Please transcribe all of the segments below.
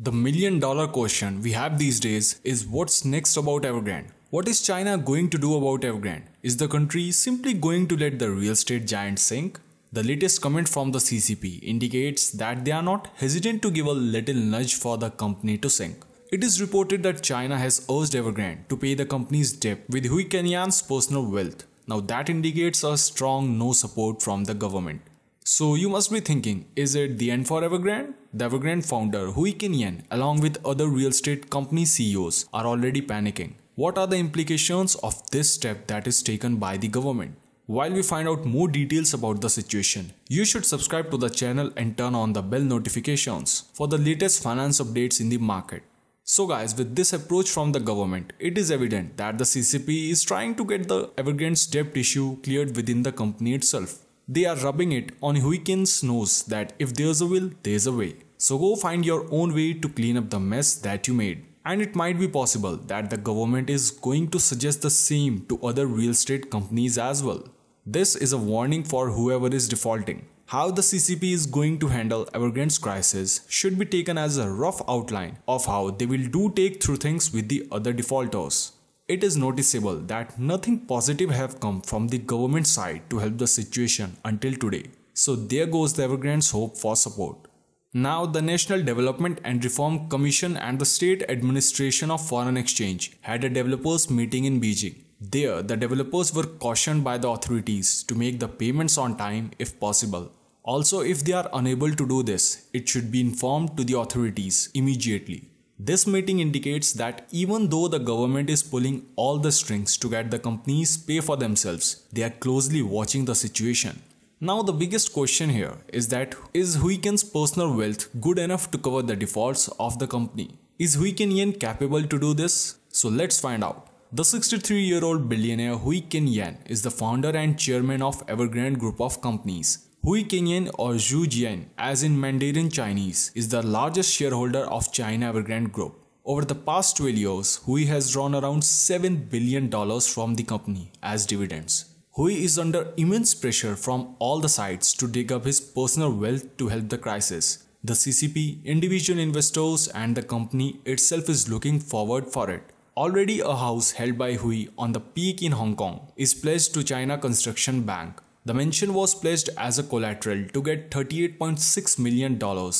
The million dollar question we have these days is what's next about Evergrande? What is China going to do about Evergrande? Is the country simply going to let the real estate giant sink? The latest comment from the CCP indicates that they are not hesitant to give a little nudge for the company to sink. It is reported that China has urged Evergrande to pay the company's debt with Hui Kenyan's personal wealth. Now that indicates a strong no support from the government. So you must be thinking, is it the end for Evergrande? Evergrande founder Hui Kin Yen, along with other real estate company CEOs, are already panicking. What are the implications of this step that is taken by the government? While we find out more details about the situation, you should subscribe to the channel and turn on the bell notifications for the latest finance updates in the market. So guys, with this approach from the government, it is evident that the CCP is trying to get the Evergrande's debt issue cleared within the company itself. They are rubbing it on Huikin's nose that if there's a will, there's a way. So go find your own way to clean up the mess that you made. And it might be possible that the government is going to suggest the same to other real estate companies as well. This is a warning for whoever is defaulting. How the CCP is going to handle Evergrande's crisis should be taken as a rough outline of how they will do take through things with the other defaulters. It is noticeable that nothing positive have come from the government side to help the situation until today. So there goes the Evergrande's hope for support. Now the National Development and Reform Commission and the State Administration of Foreign Exchange had a developers meeting in Beijing. There, the developers were cautioned by the authorities to make the payments on time if possible. Also, if they are unable to do this, it should be informed to the authorities immediately. This meeting indicates that even though the government is pulling all the strings to get the companies pay for themselves, they are closely watching the situation. Now the biggest question here is that is Huiken's personal wealth good enough to cover the defaults of the company? Is Huiken Yen capable to do this? So let's find out. The 63-year-old billionaire Hui Ken Yan is the founder and chairman of Evergrande Group of Companies, Hui Qingyan or Zhu Jian, as in Mandarin Chinese, is the largest shareholder of China Evergrande Group. Over the past 12 years, Hui has drawn around $7 billion from the company as dividends. Hui is under immense pressure from all the sides to dig up his personal wealth to help the crisis. The CCP, individual investors and the company itself is looking forward for it. Already a house held by Hui on the peak in Hong Kong is pledged to China Construction Bank the mention was placed as a collateral to get $38.6 million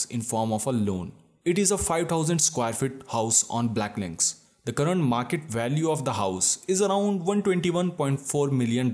in form of a loan. It is a 5000 square feet house on Blacklinks. The current market value of the house is around $121.4 million,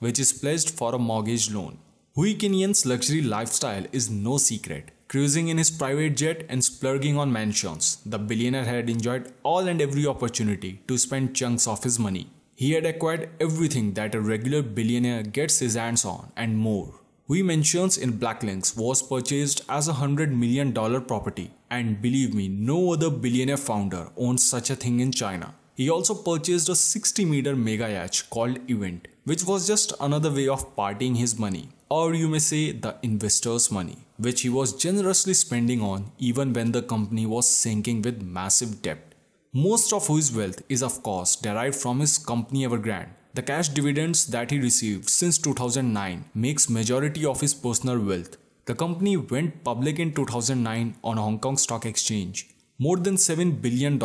which is pledged for a mortgage loan. Hui Kinyan's luxury lifestyle is no secret. Cruising in his private jet and splurging on mansions, the billionaire had enjoyed all and every opportunity to spend chunks of his money. He had acquired everything that a regular billionaire gets his hands on and more. We mentions in Blacklinks was purchased as a $100 million property and believe me, no other billionaire founder owns such a thing in China. He also purchased a 60 meter mega yacht called Event, which was just another way of partying his money, or you may say the investor's money, which he was generously spending on even when the company was sinking with massive debt most of whose wealth is of course derived from his company Evergrande. The cash dividends that he received since 2009 makes majority of his personal wealth. The company went public in 2009 on Hong Kong Stock Exchange. More than $7 billion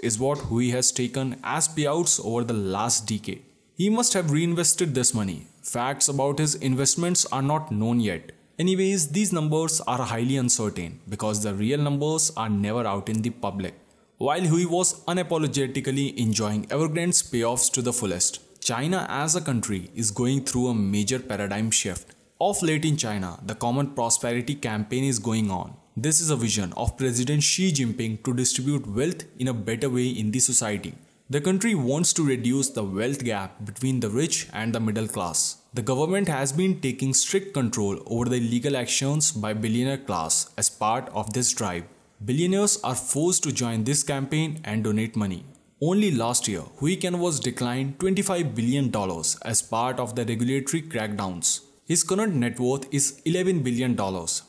is what Hui has taken as payouts over the last decade. He must have reinvested this money. Facts about his investments are not known yet. Anyways, these numbers are highly uncertain because the real numbers are never out in the public. While Hui was unapologetically enjoying Evergrande's payoffs to the fullest, China as a country is going through a major paradigm shift. Of late in China, the Common Prosperity Campaign is going on. This is a vision of President Xi Jinping to distribute wealth in a better way in the society. The country wants to reduce the wealth gap between the rich and the middle class. The government has been taking strict control over the illegal actions by billionaire class as part of this drive. Billionaires are forced to join this campaign and donate money. Only last year, Huiken was declined $25 billion as part of the regulatory crackdowns. His current net worth is $11 billion,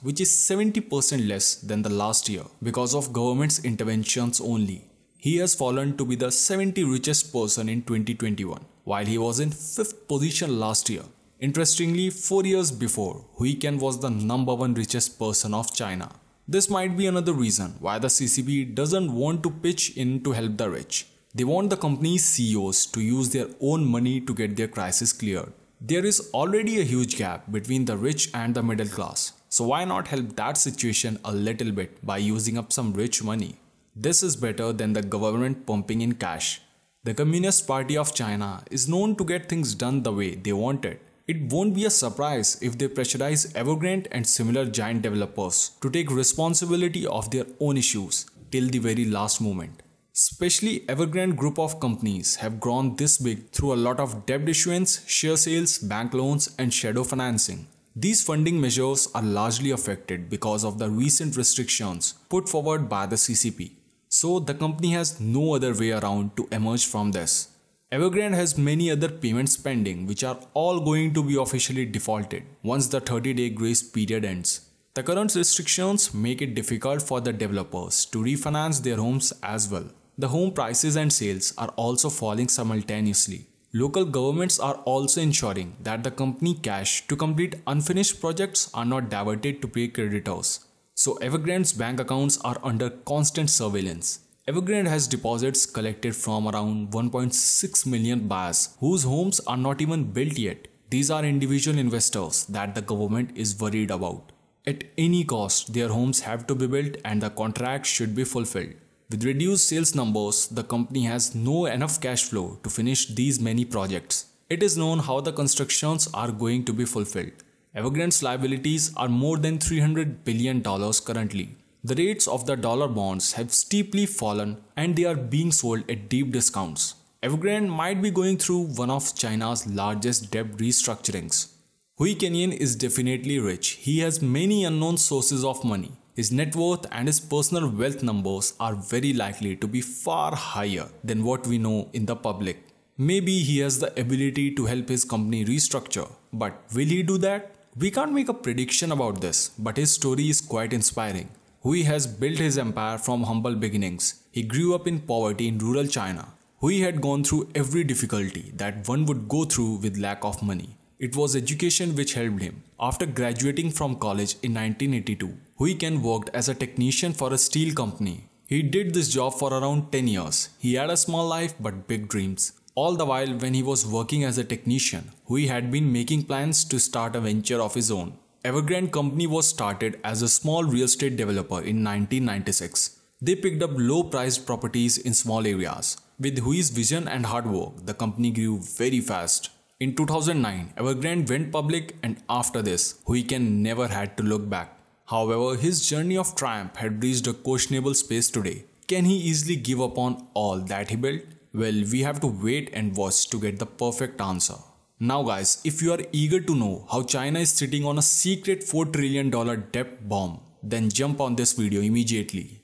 which is 70% less than the last year because of government's interventions only. He has fallen to be the 70 richest person in 2021, while he was in 5th position last year. Interestingly, 4 years before, Huiken was the number 1 richest person of China. This might be another reason why the CCP doesn't want to pitch in to help the rich. They want the company's CEOs to use their own money to get their crisis cleared. There is already a huge gap between the rich and the middle class, so why not help that situation a little bit by using up some rich money? This is better than the government pumping in cash. The Communist Party of China is known to get things done the way they want it. It won't be a surprise if they pressurize Evergrande and similar giant developers to take responsibility of their own issues till the very last moment. Especially Evergrande group of companies have grown this big through a lot of debt issuance, share sales, bank loans and shadow financing. These funding measures are largely affected because of the recent restrictions put forward by the CCP. So the company has no other way around to emerge from this. Evergrande has many other payments pending which are all going to be officially defaulted once the 30 day grace period ends. The current restrictions make it difficult for the developers to refinance their homes as well. The home prices and sales are also falling simultaneously. Local governments are also ensuring that the company cash to complete unfinished projects are not diverted to pay creditors. So Evergrande's bank accounts are under constant surveillance. Evergrande has deposits collected from around 1.6 million buyers whose homes are not even built yet. These are individual investors that the government is worried about. At any cost, their homes have to be built and the contract should be fulfilled. With reduced sales numbers, the company has no enough cash flow to finish these many projects. It is known how the constructions are going to be fulfilled. Evergrande's liabilities are more than $300 billion currently. The rates of the dollar bonds have steeply fallen and they are being sold at deep discounts. Evergrande might be going through one of China's largest debt restructurings. Hui Kenyan is definitely rich. He has many unknown sources of money. His net worth and his personal wealth numbers are very likely to be far higher than what we know in the public. Maybe he has the ability to help his company restructure, but will he do that? We can't make a prediction about this, but his story is quite inspiring. Hui has built his empire from humble beginnings. He grew up in poverty in rural China. Hui had gone through every difficulty that one would go through with lack of money. It was education which helped him. After graduating from college in 1982, Hui Ken worked as a technician for a steel company. He did this job for around 10 years. He had a small life but big dreams. All the while when he was working as a technician, Hui had been making plans to start a venture of his own. Evergrande company was started as a small real estate developer in 1996. They picked up low-priced properties in small areas. With Hui's vision and hard work, the company grew very fast. In 2009, Evergrande went public and after this, Hui can never had to look back. However, his journey of triumph had reached a questionable space today. Can he easily give up on all that he built? Well, we have to wait and watch to get the perfect answer. Now guys, if you are eager to know how China is sitting on a secret $4 trillion debt bomb, then jump on this video immediately.